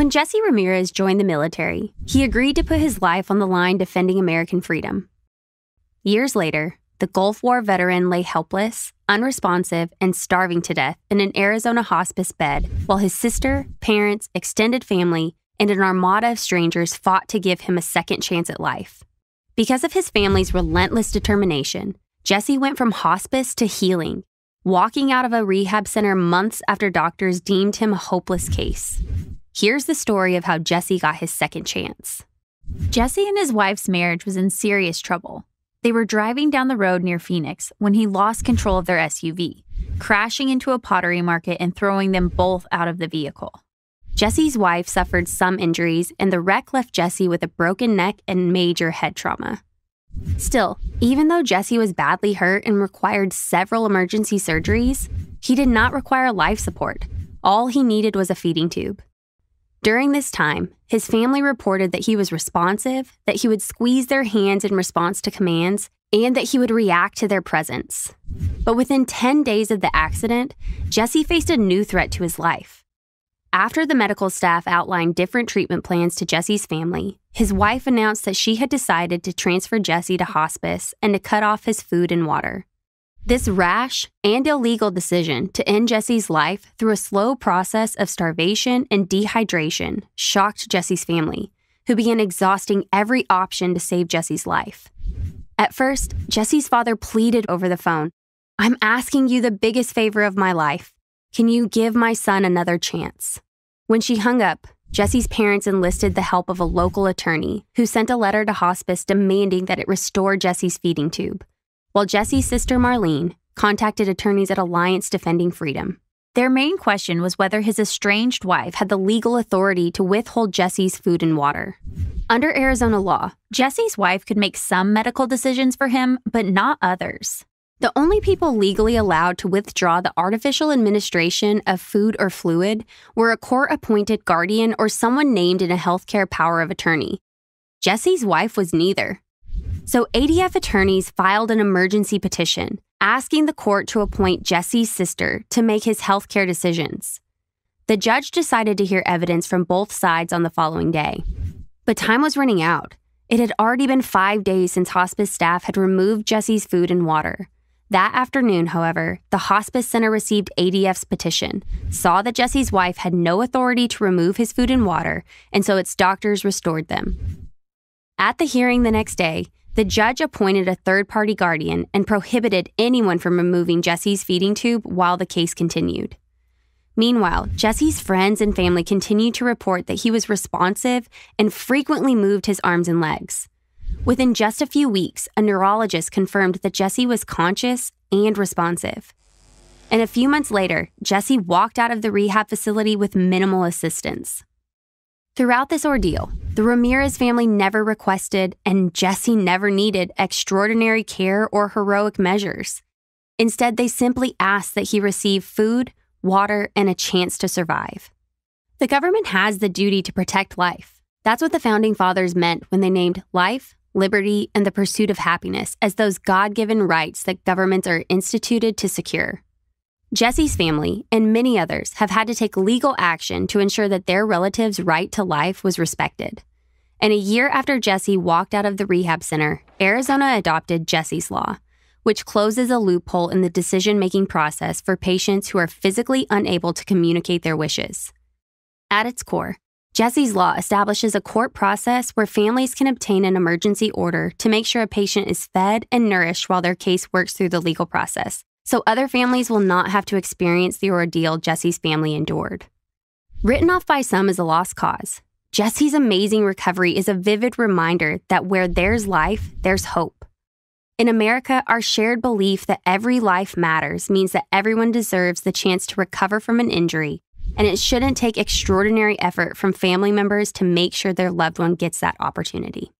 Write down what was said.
When Jesse Ramirez joined the military, he agreed to put his life on the line defending American freedom. Years later, the Gulf War veteran lay helpless, unresponsive, and starving to death in an Arizona hospice bed while his sister, parents, extended family, and an armada of strangers fought to give him a second chance at life. Because of his family's relentless determination, Jesse went from hospice to healing, walking out of a rehab center months after doctors deemed him a hopeless case. Here's the story of how Jesse got his second chance. Jesse and his wife's marriage was in serious trouble. They were driving down the road near Phoenix when he lost control of their SUV, crashing into a pottery market and throwing them both out of the vehicle. Jesse's wife suffered some injuries, and the wreck left Jesse with a broken neck and major head trauma. Still, even though Jesse was badly hurt and required several emergency surgeries, he did not require life support. All he needed was a feeding tube. During this time, his family reported that he was responsive, that he would squeeze their hands in response to commands, and that he would react to their presence. But within 10 days of the accident, Jesse faced a new threat to his life. After the medical staff outlined different treatment plans to Jesse's family, his wife announced that she had decided to transfer Jesse to hospice and to cut off his food and water. This rash and illegal decision to end Jesse's life through a slow process of starvation and dehydration shocked Jesse's family, who began exhausting every option to save Jesse's life. At first, Jesse's father pleaded over the phone I'm asking you the biggest favor of my life. Can you give my son another chance? When she hung up, Jesse's parents enlisted the help of a local attorney who sent a letter to hospice demanding that it restore Jesse's feeding tube while Jesse's sister Marlene contacted attorneys at Alliance Defending Freedom. Their main question was whether his estranged wife had the legal authority to withhold Jesse's food and water. Under Arizona law, Jesse's wife could make some medical decisions for him, but not others. The only people legally allowed to withdraw the artificial administration of food or fluid were a court appointed guardian or someone named in a healthcare power of attorney. Jesse's wife was neither. So ADF attorneys filed an emergency petition asking the court to appoint Jesse's sister to make his healthcare decisions. The judge decided to hear evidence from both sides on the following day. But time was running out. It had already been five days since hospice staff had removed Jesse's food and water. That afternoon, however, the hospice center received ADF's petition, saw that Jesse's wife had no authority to remove his food and water, and so its doctors restored them. At the hearing the next day, the judge appointed a third party guardian and prohibited anyone from removing Jesse's feeding tube while the case continued. Meanwhile, Jesse's friends and family continued to report that he was responsive and frequently moved his arms and legs. Within just a few weeks, a neurologist confirmed that Jesse was conscious and responsive. And a few months later, Jesse walked out of the rehab facility with minimal assistance. Throughout this ordeal, the Ramirez family never requested and Jesse never needed extraordinary care or heroic measures. Instead, they simply asked that he receive food, water, and a chance to survive. The government has the duty to protect life. That's what the founding fathers meant when they named life, liberty, and the pursuit of happiness as those God given rights that governments are instituted to secure. Jesse's family and many others have had to take legal action to ensure that their relative's right to life was respected. And a year after Jesse walked out of the rehab center, Arizona adopted Jesse's Law, which closes a loophole in the decision making process for patients who are physically unable to communicate their wishes. At its core, Jesse's Law establishes a court process where families can obtain an emergency order to make sure a patient is fed and nourished while their case works through the legal process, so other families will not have to experience the ordeal Jesse's family endured. Written off by some as a lost cause, Jesse's amazing recovery is a vivid reminder that where there's life, there's hope. In America, our shared belief that every life matters means that everyone deserves the chance to recover from an injury, and it shouldn't take extraordinary effort from family members to make sure their loved one gets that opportunity.